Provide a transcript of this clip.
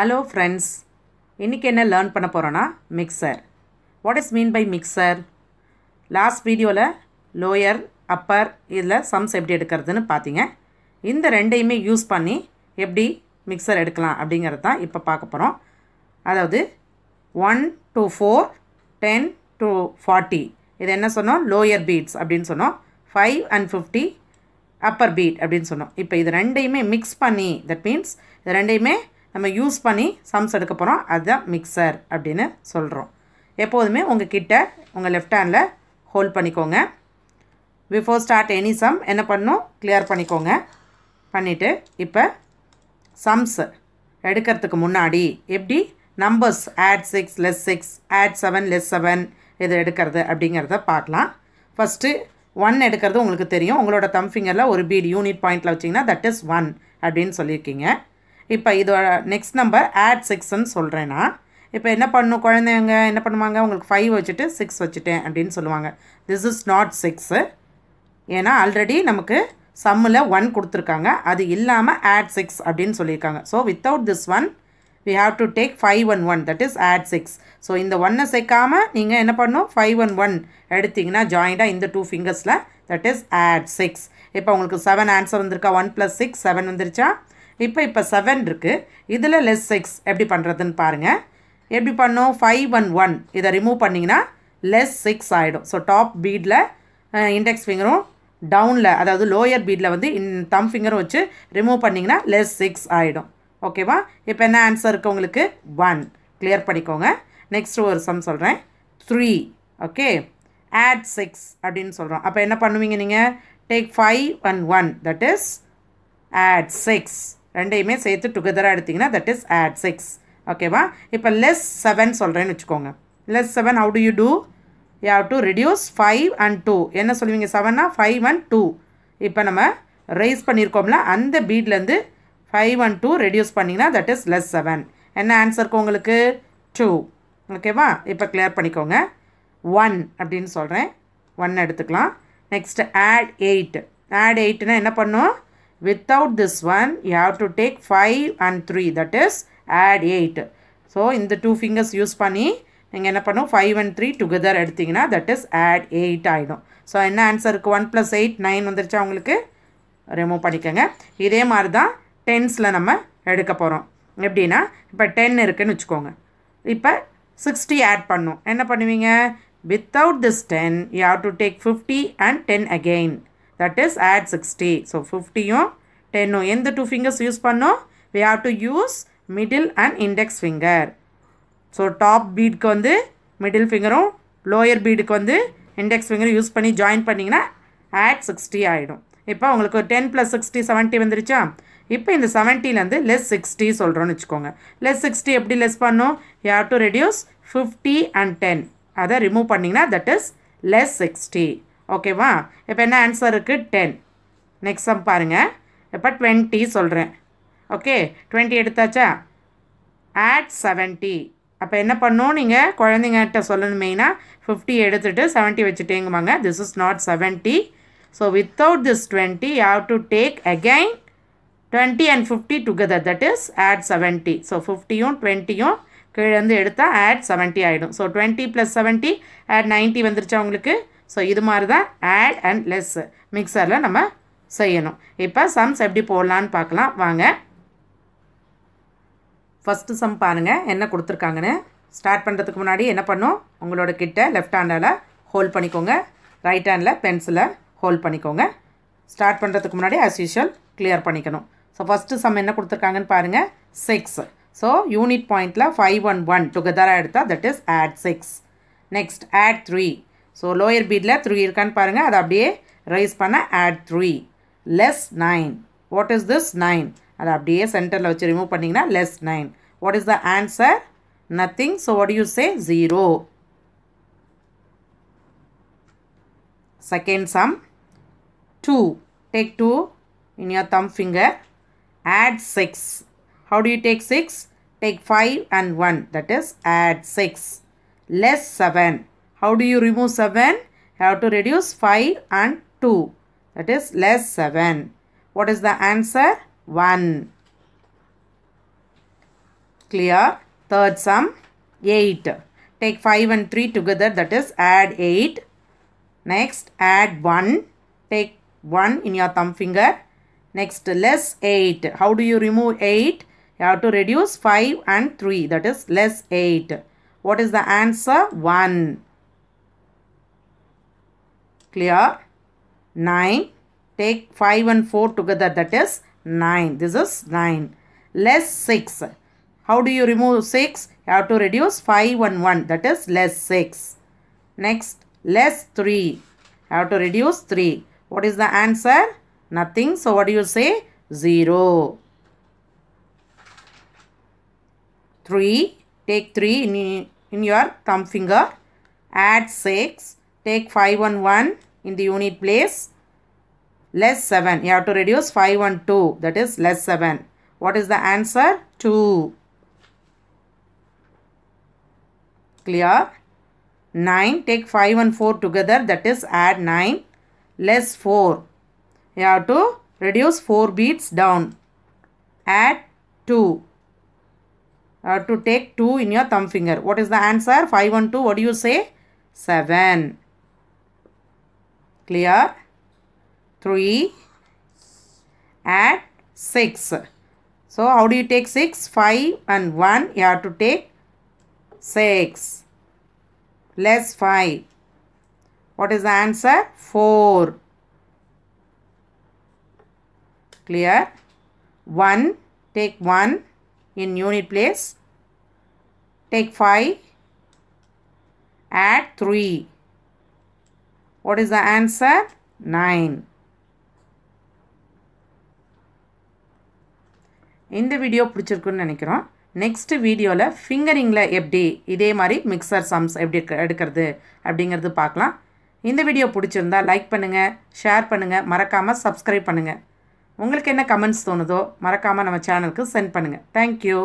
Hello friends இன்றைக்கி என்ன learn பண்ண போகிறோன்னா mixture what is mean by mixture last வீடியோவில் லோயர் அப்பர் இதில் சம்ஸ் எப்படி எடுக்கிறதுன்னு பார்த்தீங்க இந்த ரெண்டையுமே யூஸ் பண்ணி எப்படி மிக்சர் எடுக்கலாம் அப்படிங்கிறது தான் இப்போ பார்க்க போகிறோம் அதாவது one to four ten to forty இது என்ன சொன்னோம் லோயர் பீட்ஸ் அப்படின்னு சொன்னோம் five and fifty upper bead அப்படின்னு சொன்னோம் இப்போ இது ரெண்டையுமே மிக்ஸ் பண்ணி தட் மீன்ஸ் இது ரெண்டையுமே நம்ம யூஸ் பண்ணி சம்ஸ் எடுக்க போகிறோம் அதுதான் மிக்சர் அப்படின்னு சொல்கிறோம் எப்போதுமே உங்கள் கிட்ட உங்கள் லெஃப்ட் ஹேண்டில் ஹோல்ட் பண்ணிக்கோங்க பிஃபோர் ஸ்டார்ட் எனி சம் என்ன பண்ணும் கிளியர் பண்ணிக்கோங்க பண்ணிவிட்டு இப்போ சம்ஸ் எடுக்கிறதுக்கு முன்னாடி எப்படி numbers add six less six add seven less seven இது எடுக்கிறது அப்படிங்கிறத பார்க்கலாம் ஃபஸ்ட்டு ஒன் எடுக்கிறது உங்களுக்கு தெரியும் உங்களோட தம் ஃபிங்கரில் ஒரு பீடு யூனிட் பாயிண்ட்டில் வச்சிங்கன்னா தட் இஸ் ஒன் அப்படின்னு சொல்லியிருக்கீங்க இப்போ இதோட நெக்ஸ்ட் நம்பர் ஆட் சிக்ஸ்ன்னு சொல்கிறேன்னா இப்போ என்ன பண்ணும் குழந்தைங்க என்ன பண்ணுவாங்க உங்களுக்கு ஃபைவ் வச்சுட்டு சிக்ஸ் வச்சுட்டேன் அப்படின்னு சொல்லுவாங்க திஸ் இஸ் நாட் சிக்ஸு ஏன்னா ஆல்ரெடி நமக்கு சம்மில் ஒன் கொடுத்துருக்காங்க அது இல்லாமல் ஆட் சிக்ஸ் அப்படின்னு சொல்லியிருக்காங்க so without this one we have to take five one one that is add six so இந்த ஒன்னை சேர்க்காமல் நீங்கள் என்ன பண்ணணும் ஃபைவ் ஒன் ஒன் எடுத்திங்கன்னா ஜாயிண்டாக இந்த டூ ஃபிங்கர்ஸில் தட் இஸ் ஆட் சிக்ஸ் இப்போ உங்களுக்கு செவன் ஆன்சர் வந்திருக்கா ஒன் ப்ளஸ் சிக்ஸ் செவன் வந்துருச்சா இப்போ இப்போ செவன் இருக்குது இதில் லெஸ் சிக்ஸ் எப்படி பண்ணுறதுன்னு பாருங்கள் எப்படி பண்ணோம் ஃபைவ் ஒன் ஒன் இதை ரிமூவ் பண்ணிங்கன்னா லெஸ் சிக்ஸ் ஆகிடும் ஸோ டாப் பீடில் இண்டெக்ஸ் ஃபிங்கரும் டவுனில் அதாவது லோயர் பீடில் வந்து இன் தம் ஃபிங்கரும் வச்சு ரிமூவ் பண்ணிங்கன்னா லெஸ் சிக்ஸ் ஆகிடும் ஓகேவா இப்போ என்ன ஆன்சர் இருக்குது உங்களுக்கு ஒன் கிளியர் பண்ணிக்கோங்க நெக்ஸ்ட் ஒரு சம் சொல்கிறேன் த்ரீ ஓகே ஆட் சிக்ஸ் அப்படின்னு சொல்கிறோம் அப்போ என்ன பண்ணுவீங்க நீங்கள் take five one one that is add six ரெண்டையுமே சேர்த்து டுகெதராக எடுத்திங்கன்னா தட் இஸ் ஆட் சிக்ஸ் ஓகேவா இப்போ லெஸ் செவன் சொல்கிறேன்னு வச்சுக்கோங்க less seven how do you do you have to reduce five and two என்ன சொல்லுவீங்க செவன்னா ஃபைவ் அண்ட் டூ இப்போ நம்ம ரைஸ் பண்ணியிருக்கோம்ல அந்த பீட்லேருந்து ஃபைவ் அண்ட் டூ ரெடியூஸ் பண்ணிங்கன்னா தட் இஸ் லெஸ் செவன் என்ன ஆன்சர் இருக்கும் உங்களுக்கு டூ ஓகேவா இப்போ கிளியர் பண்ணிக்கோங்க ஒன் அப்படின்னு சொல்கிறேன் ஒன் எடுத்துக்கலாம் நெக்ஸ்ட்டு ஆட் எயிட் ஆட் எயிட்னா என்ன பண்ணும் without this one you have to take 5 and 3 that is add 8 so இந்த டூ ஃபிங்கர்ஸ் யூஸ் பண்ணி நீங்கள் என்ன பண்ணும் ஃபைவ் அண்ட் த்ரீ டுகெதர் எடுத்திங்கன்னா தட் இஸ் ஆட் எயிட் ஆகிடும் ஸோ என்ன ஆன்சருக்கு ஒன் ப்ளஸ் எயிட் நைன் வந்துருச்சா உங்களுக்கு ரிமூவ் பண்ணிக்கோங்க இதே மாதிரி தான் டென்ஸில் நம்ம எடுக்க போகிறோம் எப்படின்னா இப்போ டென் இருக்குதுன்னு வச்சுக்கோங்க இப்போ சிக்ஸ்டி ஆட் பண்ணும் என்ன பண்ணுவீங்க without this ten you have to take fifty and ten again that is add sixty so ஃபிஃப்டியும் டென்னும் எந்த டூ ஃபிங்கர்ஸ் யூஸ் பண்ணோம் we have to use middle and index finger so top பீடுக்கு வந்து middle ஃபிங்கரும் லோயர் பீடுக்கு வந்து index ஃபிங்கரும் யூஸ் பண்ணி ஜாயின் பண்ணிங்கன்னா ஆட் சிக்ஸ்டி ஆகிடும் இப்போ உங்களுக்கு டென் ப்ளஸ் சிக்ஸ்டி செவன்ட்டி வந்துருச்சா இப்போ இந்த செவன்ட்டிலேருந்து லெஸ் சிக்ஸ்டி சொல்கிறோன்னு வச்சுக்கோங்க லெஸ் சிக்ஸ்டி எப்படி லெஸ் பண்ணும் you have to reduce fifty and ten அதை ரிமூவ் பண்ணிங்கன்னா தட் இஸ் லெஸ் சிக்ஸ்டி ஓகேவா இப்போ என்ன ஆன்சர் இருக்குது டென் நெக்ஸ்ட் சம் பாருங்கள் இப்போ டுவெண்ட்டி சொல்கிறேன் ஓகே டுவெண்ட்டி எடுத்தாச்சா ஆட் செவன்ட்டி அப்போ என்ன பண்ணோம் நீங்கள் குழந்தைங்ககிட்ட சொல்லணும் மெயினாக ஃபிஃப்டி எடுத்துகிட்டு செவன்ட்டி வச்சுட்டேங்குவாங்க this is not seventy so without this twenty you have to take again twenty and fifty together that is add seventy so ஃபிஃப்டியும் டுவெண்ட்டியும் கீழேருந்து எடுத்தால் ஆட் செவன்ட்டி ஆகிடும் so twenty plus seventy add ninety வந்துருச்சு அவங்களுக்கு so இது மாதிரி தான் ஆட் அண்ட் லெஸ் மிக்சரில் நம்ம செய்யணும் இப்போ சம்ஸ் எப்படி போடலான்னு பார்க்கலாம் வாங்க ஃபஸ்ட்டு சம் பாருங்கள் என்ன கொடுத்துருக்காங்கன்னு ஸ்டார்ட் பண்ணுறதுக்கு முன்னாடி என்ன பண்ணும் உங்களோட கிட்ட லெஃப்ட் ஹேண்டில் ஹோல்ட் பண்ணிக்கோங்க ரைட் ஹேண்டில் பென்சிலை ஹோல்ட் பண்ணிக்கோங்க ஸ்டார்ட் பண்ணுறதுக்கு முன்னாடி ஆஸ் யூஷுவல் கிளியர் பண்ணிக்கணும் ஸோ ஃபஸ்ட்டு சம் என்ன கொடுத்துருக்காங்கன்னு பாருங்கள் சிக்ஸ் ஸோ யூனிட் பாயிண்டில் ஃபைவ் ஒன் ஒன் டுகெதராக எடுத்தால் that is add six next add three so lower பீட்டில் த்ரீ இருக்கான்னு பாருங்கள் அதை அப்படியே ரைஸ் பண்ண add three less nine what is this nine அதை அப்படியே சென்டரில் வச்சு ரிமூவ் பண்ணிங்கன்னா less nine what is the answer nothing so what you say zero second sum to take two in your thumb finger add six how do you take six take five and one that is add six less 7 How do you remove 7? Have to reduce 5 and 2. That is less 7. What is the answer? 1. Clear? Third sum 8. Take 5 and 3 together that is add 8. Next add 1. Take 1 in your thumb finger. Next less 8. How do you remove 8? You have to reduce 5 and 3 that is less 8. What is the answer? 1. Clear? 9. Take 5 and 4 together. That is 9. This is 9. Less 6. How do you remove 6? You have to reduce 5 and 1. That is less 6. Next, less 3. You have to reduce 3. What is the answer? Nothing. So, what do you say? 0. 3. Take 3 in, in your thumb finger. Add 6. Take 5 and 1 in the unit place. Less 7. You have to reduce 5 and 2. That is less 7. What is the answer? 2. Clear? 9. Take 5 and 4 together. That is add 9. Less 4. You have to reduce 4 beats down. Add 2. You have to take 2 in your thumb finger. What is the answer? 5 and 2. What do you say? 7. Clear? 3 at 6. So, how do you take 6? 5 and 1. You have to take 6. Less 5. What is the answer? 4. Clear? 1. Take 1 in unit place. Take 5. Add 3. What is the answer? 9. இந்த video பிடிச்சிருக்குன்னு நினைக்கிறோம் next வீடியோவில் ஃபிங்கரிங்கில் எப்படி இதே மாதிரி mixer sums எப்படி எடுக்கிறது அப்படிங்கிறது பார்க்கலாம் இந்த வீடியோ பிடிச்சிருந்தா லைக் பண்ணுங்கள் ஷேர் பண்ணுங்கள் மறக்காமல் சப்ஸ்கிரைப் பண்ணுங்கள் உங்களுக்கு என்ன கமெண்ட்ஸ் தோணுதோ மறக்காமல் நம்ம சேனலுக்கு சென்ட் பண்ணுங்கள் தேங்க்யூ